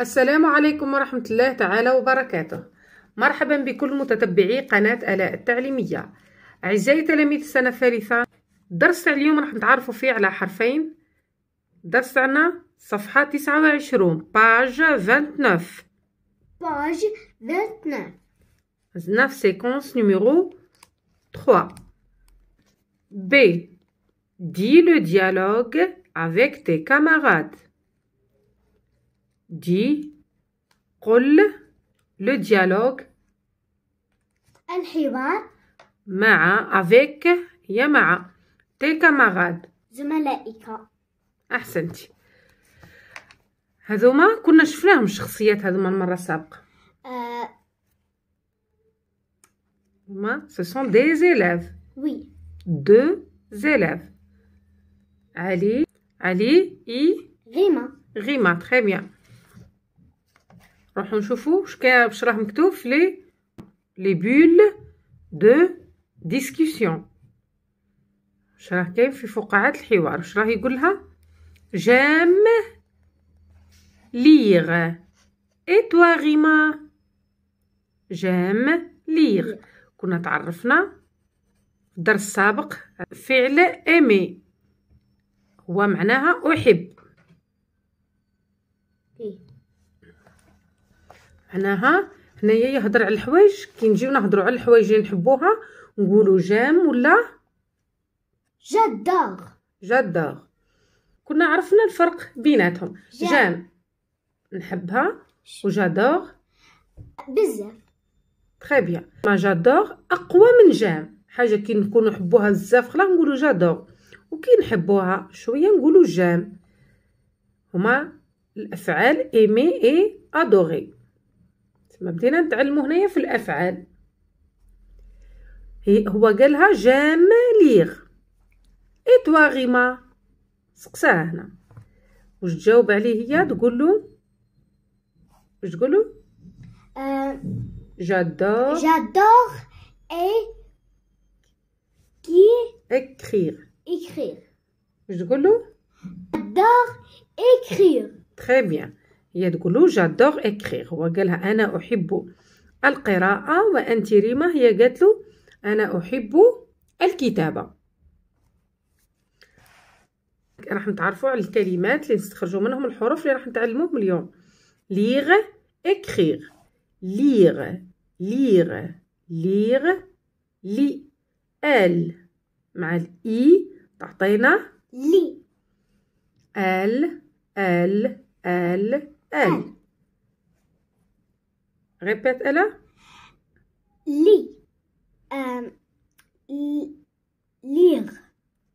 السلام عليكم ورحمة الله تعالى وبركاته مرحبا بكل متتبعي قناة آلاء التعليمية أعزائي تلاميذ السنة الثالثة درس اليوم راح نتعرفوا فيه على حرفين درسنا صفحة 29 باج 29 باج 29 9 سيكونس نميرو 3 بي دي لو ديالوغ avec tes camarades. دي قل لو ديالوغ الحوار مع افيك يا مع tes camarades زملائك أحسنتي هذوما كنا شفناهم الشخصيات هذوما المرة السابقة أه... ما ce دي des élèves دو deux علي علي اي غيما غيما très bien نروحو نشوفو واش راه مكتوب في لي لي بول دو ديسكسيون واش راه كاين في فقاعات الحوار واش راه يقولها جام ليغ اي توا غيما جام ليغ كنا تعرفنا في الدرس السابق فعل امي هو معناها احب معناها هنايا يهضر على الحوايج كي نجيو نهضروا على الحوايج اللي نحبوها نقولوا جام ولا جادور جادور كنا عرفنا الفرق بيناتهم جام, جام. نحبها وجادور بزاف تري بيان ما جادور اقوى من جام حاجه كي نكونوا نحبوها بزاف خلاص نقولوا جادور وكي نحبوها شويه نقولوا جام هما الافعال ايمي اي ادوري ما بدينا نتعلمو هنايا في الافعال هي هو قالها جام ليغ اي توا غيما سقساها هنا واش تجاوب عليه هي تقول له واش تقول له أه جادور جادور اي كي اكرير اكرير واش تقول له جادور اكرير تري بيان هي تقول له جادور اكريغ هو قالها انا احب القراءه وانت ريما هي قالت له انا احب الكتابه راح نتعرفوا على الكلمات اللي نستخرجوا منهم الحروف اللي راح نتعلموهم اليوم ليغ اكريغ ليغ ليغ ليغ لي ال مع الاي تعطينا لي ال ال ال ال Répète, ألا لي أم ليغ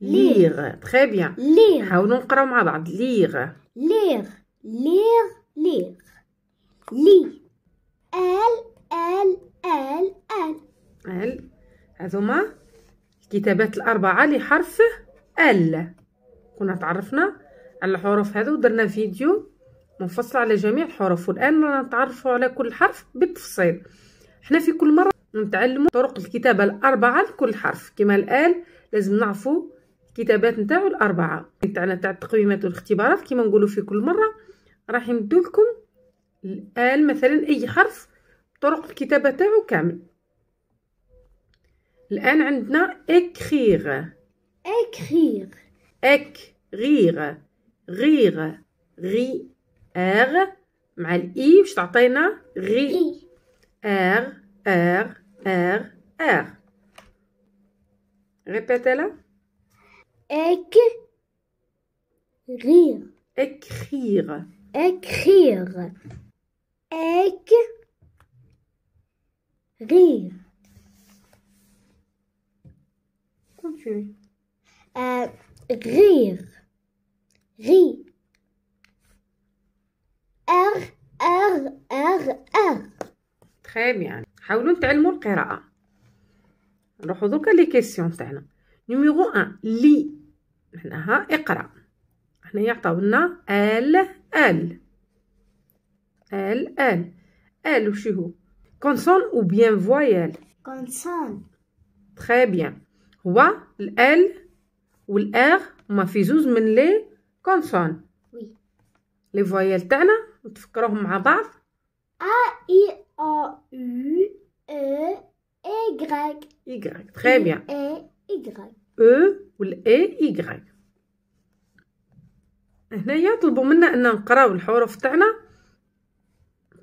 ليغ Lire. بيان bien. حاولوا نقراو مع بعض. ليغ ليغ ليغ ليغ لي ال ال ال ال ال هذوما الكتابات الأربعة لحرف ال كنا تعرفنا على الحروف هذو درنا فيديو منفصلة على جميع الحروف والآن رانا نتعرفوا على كل حرف بالتفصيل حنا في كل مرة نتعلموا طرق الكتابة الأربعة لكل حرف كما الآن لازم نعرفوا الكتابات نتاعو الأربعة نتاعنا تاع التقويمات والاختبارات كما نقولوا في كل مرة راح يمدوا لكم الآن مثلا أي حرف طرق الكتابة تاعو كامل الآن عندنا إكخيغ إكخيغ إك غيغ غيغ غي R مع I, واش تعطينا R R R R répétez la écrire écrire écrire écrire euh, أغ أغ أغ أغ تخي بيان حاولوا نتعلموا القراءة نروحوا دوكا لي كيسيون تاعنا نيميرو 1 لي معناها اقرا حنايا عطاولنا ال ال ال ال ال وش هو كونسون او بيان فويال كونسون تري بيان هو الال والار هما في زوج من لي كونسون وي لي فويال تاعنا وتفكروهم مع بعض A I O U E Y Y très bien E Y E وال E Y هنايا طلبوا منا ان نقراو الحروف تاعنا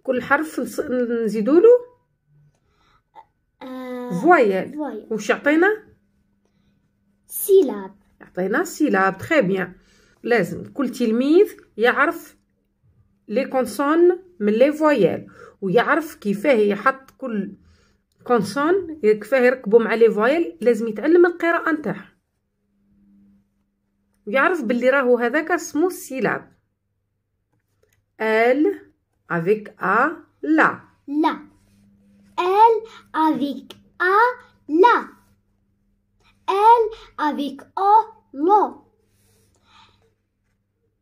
كل حرف نزيدوا له فوايال واش عطينا سيلاب عطينا سيلاب تري بيان لازم كل تلميذ يعرف لي كونسون من لي فويال ويعرف كيفاه يحط كل كونسون كيفاه يركبو مع لي فويال لازم يتعلم القراءة نتاعها ويعرف باللي راهو هذاك اسمو سيلاب ال افيك ا لا لا ال افيك ا لا ال افيك او lo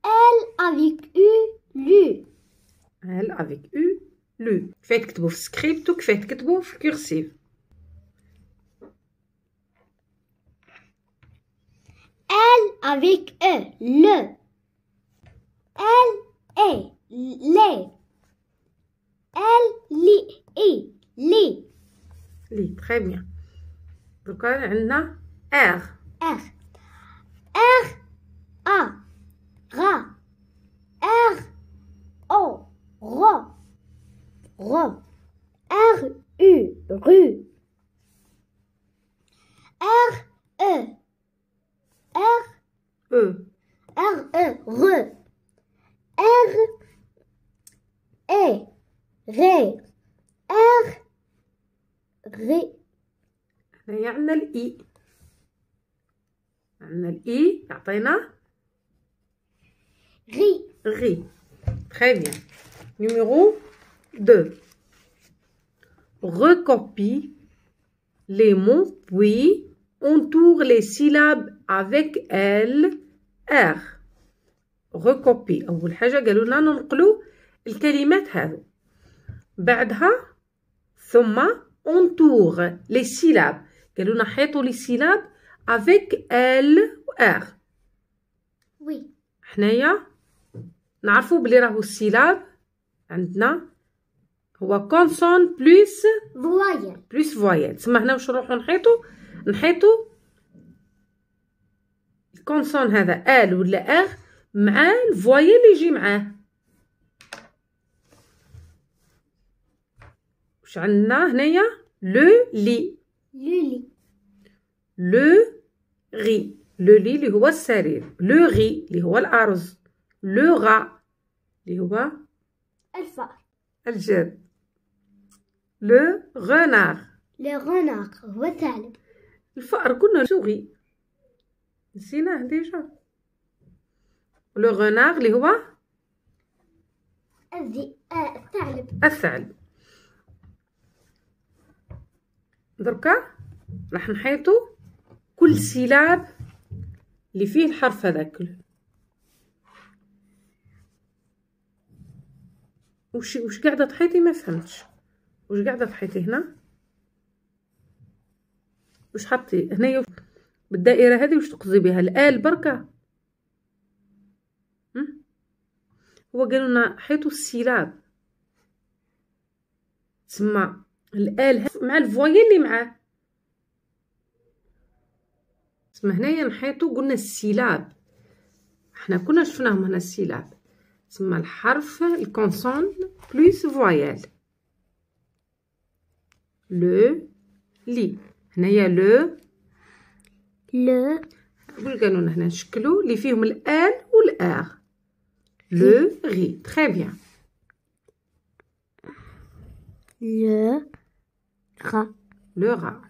ال افيك u lu. Elle avec U, lu. كفاية script في السكريبت que تكتبوا في cursive. Elle avec E, le. Elle E, les. Elle, li, i, li. Li, très bien. Donc, on a R. الإي عندنا الإي يعطينا غي غي très bien numéro 2 recopie les mots puis entoure les syllabes avec l R recopie أول حاجة قالوا لنا ننقلوا الكلمات هذو بعدها ثم entoure les syllabes قالوا لنا حيطوا لي سيلاب افيك ال و ار وي حنايا نعرفوا بلي راهو السيلاب عندنا هو كونسون بلس فوايل بلس فوايل تسمى هنا واش نروحو نحيطو نحيطو الكونسون هذا ال ولا اغ مع الفوايل اللي يجي معاه واش عندنا هنايا لو لي لو لي لو غي لو لي اللي هو السرير لو غي اللي هو الأرز لو غا اللي هو الفار الجد لو غناغ لو غناغ هو الثعلب الفأر قلنا شو غي نسيناه ديجا لو غناغ اللي هو الثعلب الثعلب دركا راح نحيطو كل سلاب اللي فيه الحرف هذاك وش وش قاعده تحيطي ما فهمتش وش قاعده تحيطي هنا وش حطي هنايا بالدائره هذه وش تقصدي بها الال بركه هو قالوا لنا حيطوا السلاب تسمى الال مع الفوايه اللي معاه تما هنايا نحيطو قلنا السيلاب حنا كنا شفناهم هنا السيلاب تما الحرف الكونسون بلوس فويال لو لي هنايا لو لو قول قالوا هنا نشكلو اللي فيهم الال والار لو غي تري بيان لو Le rat.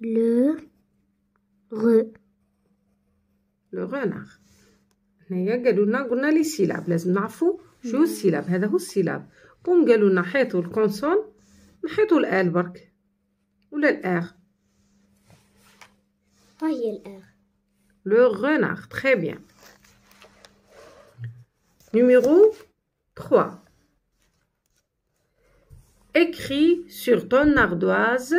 Le re. Le renard. هنايا قالوا لنا قلنا لي سيلاب لازم نعرفوا شو السيلاب هذا هو السيلاب قوم قالوا لنا حيطوا الكونسون نحيطوا الال برك ولا الاغ هي Le renard très bien numéro 3 écris sur ton ardoise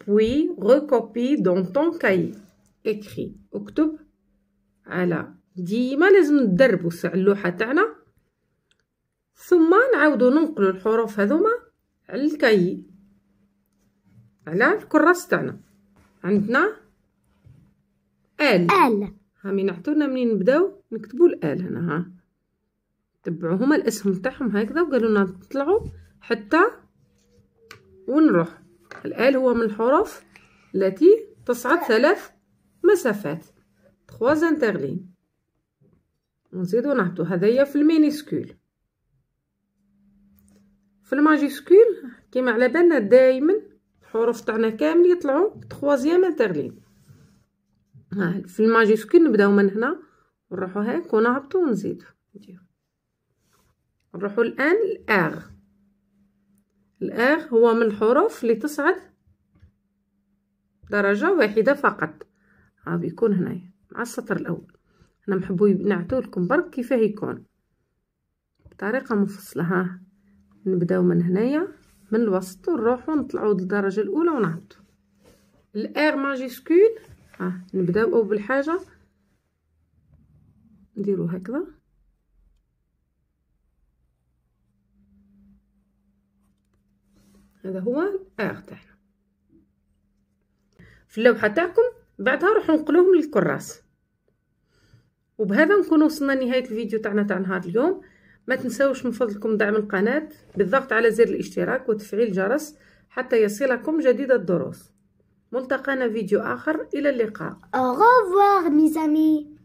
puis recopie dans ton cahier écris اكتب على ديما لازم ندربو على اللوحة تاعنا ثم نعاودو ننقلو الحروف هذوما على الكاي على الكراس تاعنا عندنا ال ال ها من عطونا منين نبداو نكتبو الال هنا ها تبعو هما الاسهم تاعهم هكذا وقالوا لنا حتى ونروح الآل هو من الحروف التي تصعد ثلاث مسافات تخواز انتغلين ونزيدو نهبطو هذايا في المينيسكول في الماجيسكول كيما على بالنا دائما الحروف تاعنا كامل يطلعوا تخوازيام انترلين في الماجيسكول نبداو من هنا ونروحو هاك ونهبطو ونزيدو نروحو الان الاغ الاخ هو من الحروف اللي تصعد درجة واحدة فقط ها بيكون هنايا مع السطر الأول أنا محبو نعطو لكم برك كيفاه يكون بطريقة مفصلة ها نبداو من هنايا من الوسط ونروحو نطلعو للدرجة الأولى ونهبطو الاخ ماجيسكول ها نبداو أول بالحاجة نديرو هكذا هذا هو الاغ تاعنا في اللوحه تاعكم بعدها روحوا نقلوهم للكراس وبهذا نكون وصلنا لنهايه الفيديو تاعنا تاع نهار اليوم ما تنساوش من فضلكم دعم القناه بالضغط على زر الاشتراك وتفعيل الجرس حتى يصلكم جديد الدروس ملتقانا فيديو اخر الى اللقاء au revoir mes amis